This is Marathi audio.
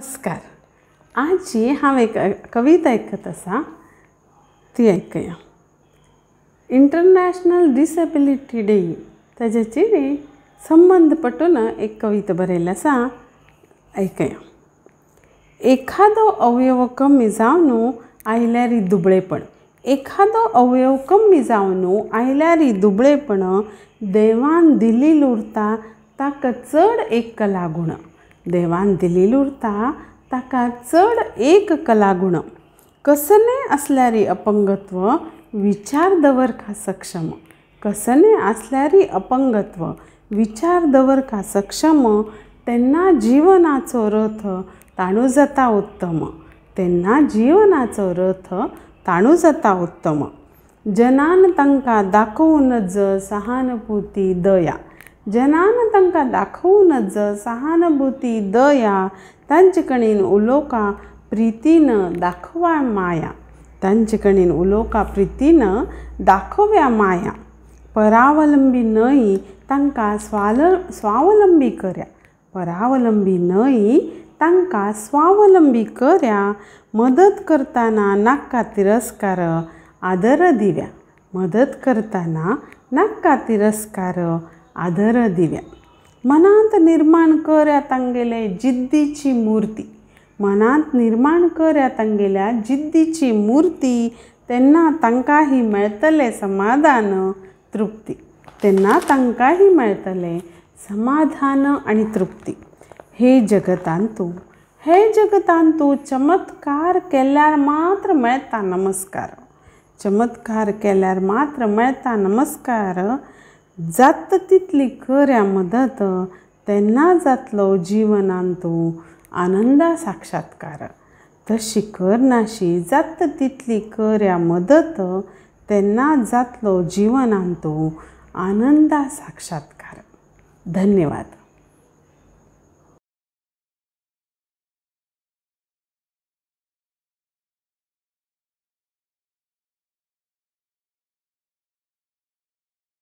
नमस्कार आज जी एक कविता ऐकत असा ती ऐकूया इंटरनॅशनल डिसेबिलिटी डे ताज्याची संबंध पटून एक कविता बरेलासा आसा ऐकया एखादो अवयव कमी जावन आयल्यारी दुबळेपण एखादो अवयव कमी जावन आयल्यारी दुबळेपण देवान दिली उरता ताका चड एक लागून देवान दिली उरता ताका चड एक कलागुण कसने असल्यारी अपंगत्व विचार दवरका सक्षम कसने असल्यारी अपंगत्व विचार दवरका सक्षम त्यांना जिवनाचो रथ ताणू जाता उत्तम त्यांना जिवनाचो रथ ताणू जाता उत्तम जनान तांकां दाखवून ज सहानुभूती दया जनान तांकां दाखोवन सहानुभूती दया तांचे कडेन उलोवपां प्रितीन दाखवा माया तांचे कडेन उलोका प्रितीन दाखोव्या माया परावलंबी न्हय तांकां स्वाल स्वावलंबी करया परावलंबी न्हय तांकां स्वावलंबी करया मदत करताना नाका तिरस्कार आदर दिव्या मदत करताना नाका तिरस्कार आदर दिव्या मनांत निर्माण कर तांगेले जिद्दीची मूर्ती मनांत निर्माण कर तांगेल्या जिद्दीची मूर्ती त्यांना तंकाही मिळतले समाधान तृप्ती त्यांना तांकांही मिळतले समाधान आणि तृप्ती हे जगतांतू हे जगतांतू चमत्कार केल्यार मात्र मेळटा नमस्कार चमत्कार केल्यार मात्र मेळटा नमस्कार जात तितली कर्या मदत तेन्ना जातलो जीवनांतो आनंदा साक्षात्कार तशी करनाशी जात तितली कर्या मदत तेन्ना जातलो जीवनांतो आनंदा साक्षात्कार धन्यवाद